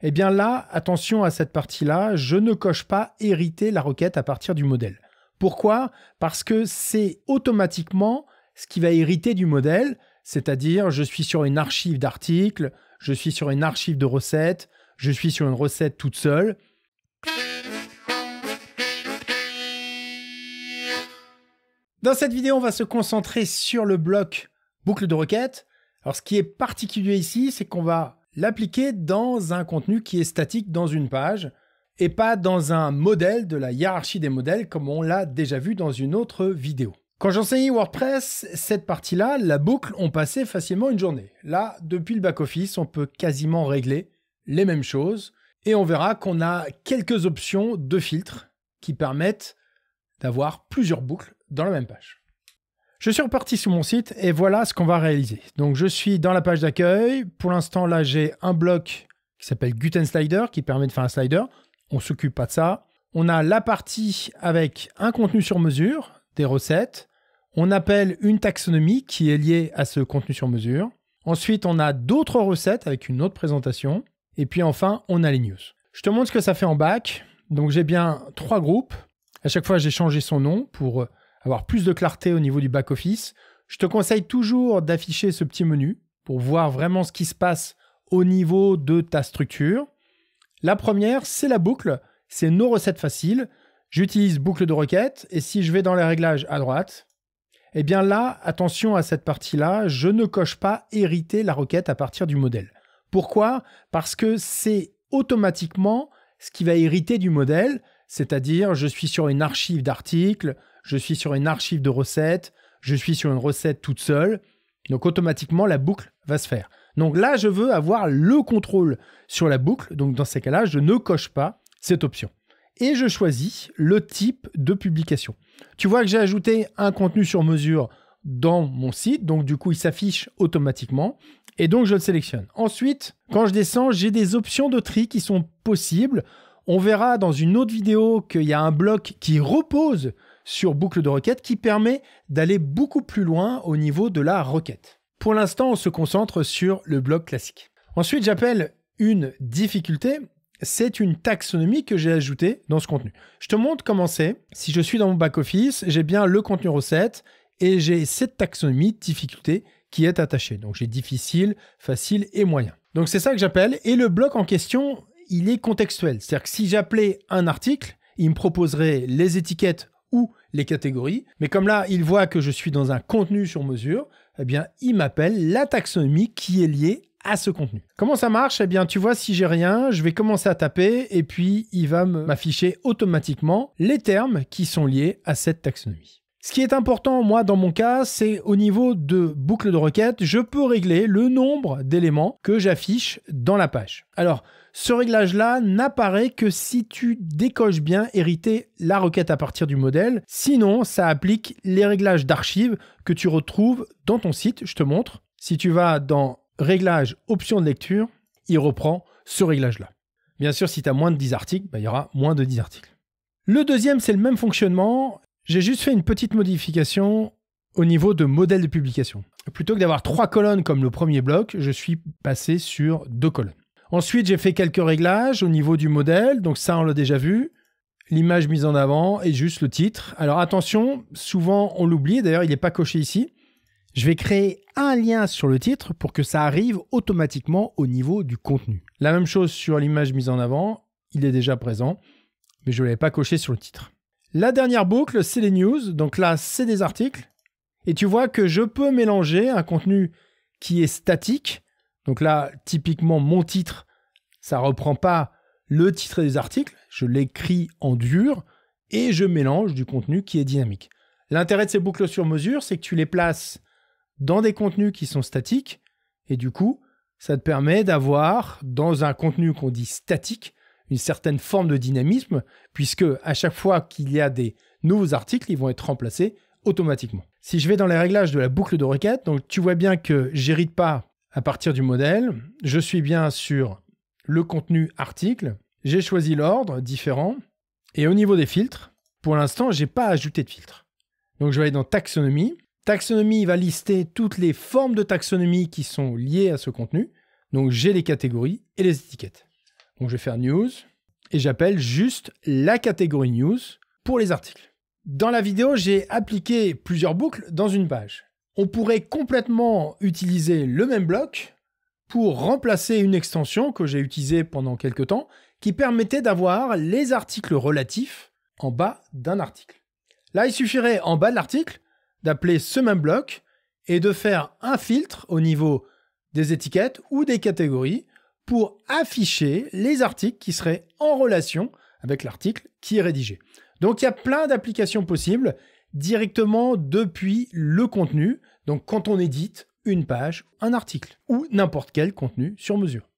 Eh bien là, attention à cette partie-là, je ne coche pas hériter la requête à partir du modèle. Pourquoi Parce que c'est automatiquement ce qui va hériter du modèle, c'est-à-dire je suis sur une archive d'articles, je suis sur une archive de recettes, je suis sur une recette toute seule. Dans cette vidéo, on va se concentrer sur le bloc boucle de requête. Alors ce qui est particulier ici, c'est qu'on va l'appliquer dans un contenu qui est statique dans une page et pas dans un modèle de la hiérarchie des modèles comme on l'a déjà vu dans une autre vidéo. Quand j'enseignais WordPress, cette partie-là, la boucle, on passait facilement une journée. Là, depuis le back-office, on peut quasiment régler les mêmes choses et on verra qu'on a quelques options de filtres qui permettent d'avoir plusieurs boucles dans la même page. Je suis reparti sur mon site et voilà ce qu'on va réaliser. Donc je suis dans la page d'accueil. Pour l'instant, là, j'ai un bloc qui s'appelle Guten Slider qui permet de faire un slider. On s'occupe pas de ça. On a la partie avec un contenu sur mesure, des recettes. On appelle une taxonomie qui est liée à ce contenu sur mesure. Ensuite, on a d'autres recettes avec une autre présentation. Et puis enfin, on a les news. Je te montre ce que ça fait en bac. Donc j'ai bien trois groupes. À chaque fois, j'ai changé son nom pour avoir plus de clarté au niveau du back-office, je te conseille toujours d'afficher ce petit menu pour voir vraiment ce qui se passe au niveau de ta structure. La première, c'est la boucle, c'est nos recettes faciles. J'utilise boucle de requête et si je vais dans les réglages à droite, eh bien là, attention à cette partie-là, je ne coche pas hériter la requête à partir du modèle. Pourquoi Parce que c'est automatiquement ce qui va hériter du modèle, c'est-à-dire je suis sur une archive d'articles, je suis sur une archive de recettes, je suis sur une recette toute seule. Donc automatiquement, la boucle va se faire. Donc là, je veux avoir le contrôle sur la boucle. Donc dans ces cas-là, je ne coche pas cette option. Et je choisis le type de publication. Tu vois que j'ai ajouté un contenu sur mesure dans mon site. Donc du coup, il s'affiche automatiquement. Et donc, je le sélectionne. Ensuite, quand je descends, j'ai des options de tri qui sont possibles. On verra dans une autre vidéo qu'il y a un bloc qui repose sur boucle de requête qui permet d'aller beaucoup plus loin au niveau de la requête. Pour l'instant, on se concentre sur le bloc classique. Ensuite, j'appelle une difficulté, c'est une taxonomie que j'ai ajoutée dans ce contenu. Je te montre comment c'est. Si je suis dans mon back-office, j'ai bien le contenu recette et j'ai cette taxonomie de difficulté qui est attachée. Donc j'ai difficile, facile et moyen. Donc c'est ça que j'appelle. Et le bloc en question, il est contextuel. C'est-à-dire que si j'appelais un article, il me proposerait les étiquettes ou les catégories. Mais comme là, il voit que je suis dans un contenu sur mesure, eh bien, il m'appelle la taxonomie qui est liée à ce contenu. Comment ça marche Eh bien, tu vois, si j'ai rien, je vais commencer à taper et puis il va m'afficher automatiquement les termes qui sont liés à cette taxonomie. Ce qui est important, moi, dans mon cas, c'est au niveau de boucle de requête, je peux régler le nombre d'éléments que j'affiche dans la page. Alors, ce réglage-là n'apparaît que si tu décoches bien hériter la requête à partir du modèle. Sinon, ça applique les réglages d'archives que tu retrouves dans ton site. Je te montre. Si tu vas dans Réglages, options de lecture, il reprend ce réglage-là. Bien sûr, si tu as moins de 10 articles, bah, il y aura moins de 10 articles. Le deuxième, c'est le même fonctionnement. J'ai juste fait une petite modification au niveau de modèle de publication. Plutôt que d'avoir trois colonnes comme le premier bloc, je suis passé sur deux colonnes. Ensuite, j'ai fait quelques réglages au niveau du modèle, donc ça on l'a déjà vu. L'image mise en avant et juste le titre. Alors attention, souvent on l'oublie, d'ailleurs il n'est pas coché ici. Je vais créer un lien sur le titre pour que ça arrive automatiquement au niveau du contenu. La même chose sur l'image mise en avant, il est déjà présent, mais je ne l'avais pas coché sur le titre. La dernière boucle, c'est les news. Donc là, c'est des articles. Et tu vois que je peux mélanger un contenu qui est statique. Donc là, typiquement, mon titre, ça ne reprend pas le titre des articles. Je l'écris en dur et je mélange du contenu qui est dynamique. L'intérêt de ces boucles sur mesure, c'est que tu les places dans des contenus qui sont statiques. Et du coup, ça te permet d'avoir, dans un contenu qu'on dit statique, une certaine forme de dynamisme, puisque à chaque fois qu'il y a des nouveaux articles, ils vont être remplacés automatiquement. Si je vais dans les réglages de la boucle de requête, donc tu vois bien que j'hérite pas à partir du modèle, je suis bien sur le contenu article, j'ai choisi l'ordre différent, et au niveau des filtres, pour l'instant, j'ai pas ajouté de filtre. Donc je vais aller dans taxonomie. Taxonomie va lister toutes les formes de taxonomie qui sont liées à ce contenu. Donc j'ai les catégories et les étiquettes. Donc je vais faire news et j'appelle juste la catégorie news pour les articles. Dans la vidéo, j'ai appliqué plusieurs boucles dans une page. On pourrait complètement utiliser le même bloc pour remplacer une extension que j'ai utilisée pendant quelques temps qui permettait d'avoir les articles relatifs en bas d'un article. Là, il suffirait en bas de l'article d'appeler ce même bloc et de faire un filtre au niveau des étiquettes ou des catégories pour afficher les articles qui seraient en relation avec l'article qui est rédigé. Donc il y a plein d'applications possibles directement depuis le contenu, donc quand on édite une page, un article ou n'importe quel contenu sur mesure.